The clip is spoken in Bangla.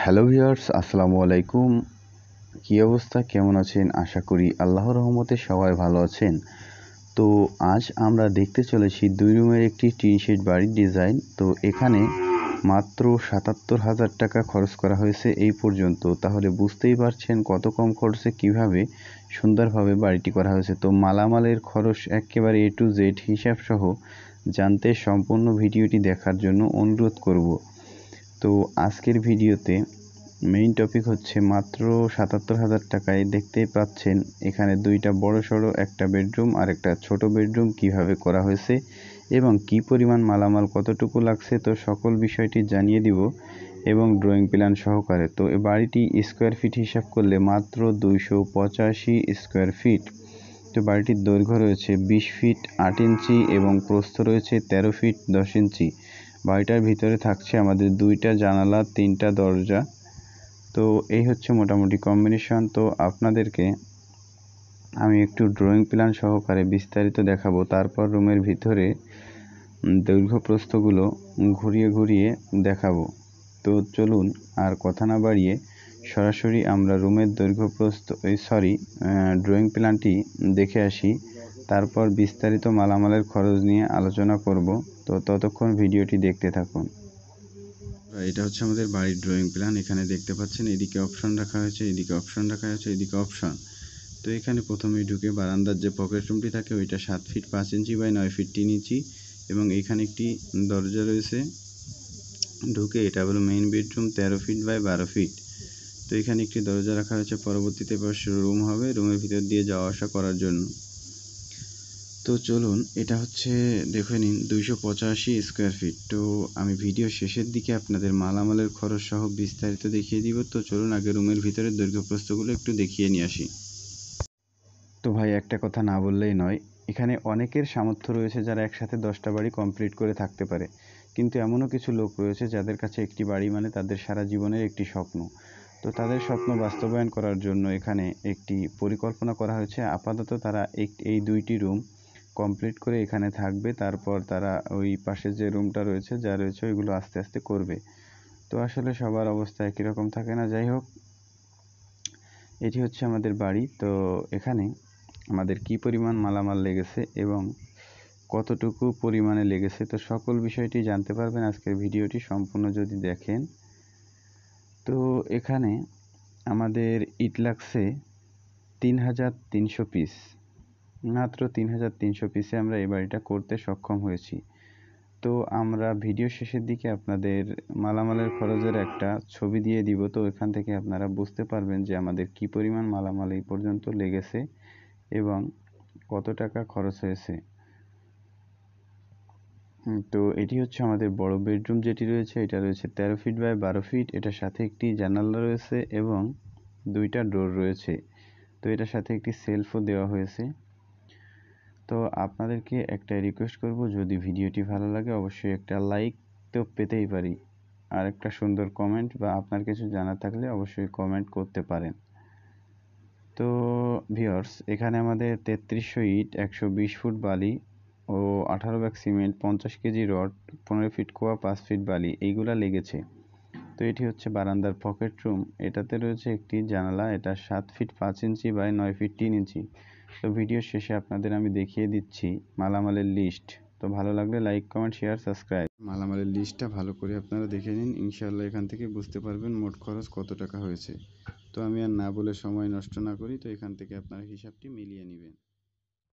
হ্যালো ভিউয়ার্স আসসালামু আলাইকুম কী অবস্থা কেমন আছেন আশা করি আল্লাহ রহমতে সবাই ভালো আছেন তো আজ আমরা দেখতে চলেছি দুই রুমের একটি টিন বাড়ির ডিজাইন তো এখানে মাত্র সাতাত্তর হাজার টাকা খরচ করা হয়েছে এই পর্যন্ত তাহলে বুঝতেই পারছেন কত কম খরচে কিভাবে সুন্দরভাবে বাড়িটি করা হয়েছে তো মালামালের খরচ একেবারে এ টু জেড হিসাবসহ জানতে সম্পূর্ণ ভিডিওটি দেখার জন্য অনুরোধ করব তো আজকের ভিডিওতে মেইন টপিক হচ্ছে মাত্র সাতাত্তর হাজার টাকায় দেখতেই পাচ্ছেন এখানে দুইটা বড় সড়ো একটা বেডরুম আর একটা ছোট বেডরুম কিভাবে করা হয়েছে এবং কি পরিমাণ মালামাল কতটুকু লাগছে তো সকল বিষয়টি জানিয়ে দিব এবং ড্রয়িং প্ল্যান সহকারে তো এ বাড়িটি স্কোয়ার ফিট হিসাব করলে মাত্র দুইশো পঁচাশি স্কোয়ার ফিট তো বাড়িটির দৈর্ঘ্য রয়েছে বিশ ফিট আট ইঞ্চি এবং প্রস্থ রয়েছে তেরো ফিট দশ ইঞ্চি বাড়িটার ভিতরে থাকছে আমাদের দুইটা জানালা তিনটা দরজা তো এই হচ্ছে মোটামুটি কম্বিনেশন তো আপনাদেরকে আমি একটু ড্রয়িং প্ল্যান সহকারে বিস্তারিত দেখাবো তারপর রুমের ভিতরে দৈর্ঘ্যপ্রস্থগুলো ঘুরিয়ে ঘুরিয়ে দেখাবো তো চলুন আর কথা না বাড়িয়ে সরাসরি আমরা রুমের দৈর্ঘ্য প্রস্থ এই সরি ড্রয়িং প্ল্যানটি দেখে আসি তারপর বিস্তারিত মালামালের খরচ নিয়ে আলোচনা করব তো ততক্ষণ ভিডিওটি দেখতে থাকুন এটা হচ্ছে আমাদের বাড়ির ড্রয়িং প্ল্যান এখানে দেখতে পাচ্ছেন এদিকে অপশন রাখা হয়েছে এদিকে অপশন রাখা হয়েছে এদিকে অপশন তো এখানে প্রথমে ঢুকে বারান্দার যে পকেট রুমটি থাকে ওইটা সাত ফিট পাঁচ ইঞ্চি বাই নয় ফিট তিন ইঞ্চি এবং এখানে একটি দরজা রয়েছে ঢুকে এটা হলো মেইন বেডরুম তেরো ফিট বাই বারো ফিট তো এখানে একটি দরজা রাখা হয়েছে পরবর্তীতে শুরু রুম হবে রুমের ভিতর দিয়ে যাওয়া আসা করার জন্য তো চলুন এটা হচ্ছে দেখে নিন দুইশো পঁচাশি স্কোয়ার ফিট তো আমি ভিডিও শেষের দিকে আপনাদের মালামালের খরচ সহ বিস্তারিত দেখিয়ে দিব তো চলুন আগে রুমের ভিতরে দৈর্ঘ্যপ্রস্তগুলো একটু দেখিয়ে নিয়ে আসি তো ভাই একটা কথা না বললেই নয় এখানে অনেকের সামর্থ্য রয়েছে যারা একসাথে দশটা বাড়ি কমপ্লিট করে থাকতে পারে কিন্তু এমনও কিছু লোক রয়েছে যাদের কাছে একটি বাড়ি মানে তাদের সারা জীবনের একটি স্বপ্ন তো তাদের স্বপ্ন বাস্তবায়ন করার জন্য এখানে একটি পরিকল্পনা করা হয়েছে আপাতত তারা এই দুইটি রুম কমপ্লিট করে এখানে থাকবে তারপর তারা ওই পাশে যে রুমটা রয়েছে যা রয়েছে ওইগুলো আস্তে আস্তে করবে তো আসলে সবার অবস্থা একই রকম থাকে না যাই হোক এটি হচ্ছে আমাদের বাড়ি তো এখানে আমাদের কি পরিমাণ মালামাল লেগেছে এবং কতটুকু পরিমাণে লেগেছে তো সকল বিষয়টি জানতে পারবেন আজকের ভিডিওটি সম্পূর্ণ যদি দেখেন তো এখানে আমাদের ইট লাগছে তিন হাজার তিনশো পিস মাত্র তিন হাজার তিনশো পিসে আমরা এই বাড়িটা করতে সক্ষম হয়েছি তো আমরা ভিডিও শেষের দিকে আপনাদের মালামালের খরচের একটা ছবি দিয়ে দিব তো এখান থেকে আপনারা বুঝতে পারবেন যে আমাদের কি পরিমাণ মালামাল এই পর্যন্ত লেগেছে এবং কত টাকা খরচ হয়েছে তো এটি হচ্ছে আমাদের বড় বেডরুম যেটি রয়েছে এটা রয়েছে তেরো ফিট বাই বারো ফিট এটার সাথে একটি জানালা রয়েছে এবং দুইটা ডোর রয়েছে তো এটার সাথে একটি সেলফও দেওয়া হয়েছে তো আপনাদেরকে একটা রিকোয়েস্ট করব যদি ভিডিওটি ভালো লাগে অবশ্যই একটা লাইক তো পেতেই পারি আর একটা সুন্দর কমেন্ট বা আপনার কিছু জানা থাকলে অবশ্যই কমেন্ট করতে পারেন তো ভিওর্স এখানে আমাদের তেত্রিশশো ইট একশো বিশ ফুট বালি ও আঠারো ব্যাগ সিমেন্ট পঞ্চাশ কেজি রড পনেরো ফিট কোয়া পাঁচ ফিট বালি এইগুলা লেগেছে তো এটি হচ্ছে বারান্দার পকেট রুম এটাতে রয়েছে একটি জানালা এটা সাত ফিট পাঁচ ইঞ্চি বাই নয় ফিট তিন ইঞ্চি তো ভিডিও শেষে আপনাদের আমি দেখিয়ে দিচ্ছি মালামালের লিস্ট তো ভালো লাগলে লাইক কমেন্ট শেয়ার সাবস্ক্রাইব মালামালের লিস্টটা ভালো করে আপনারা দেখে নিন ইনশাল্লাহ এখান থেকে বুঝতে পারবেন মোট খরচ কত টাকা হয়েছে তো আমি আর না বলে সময় নষ্ট না করি তো এখান থেকে আপনারা হিসাবটি মিলিয়ে নেবেন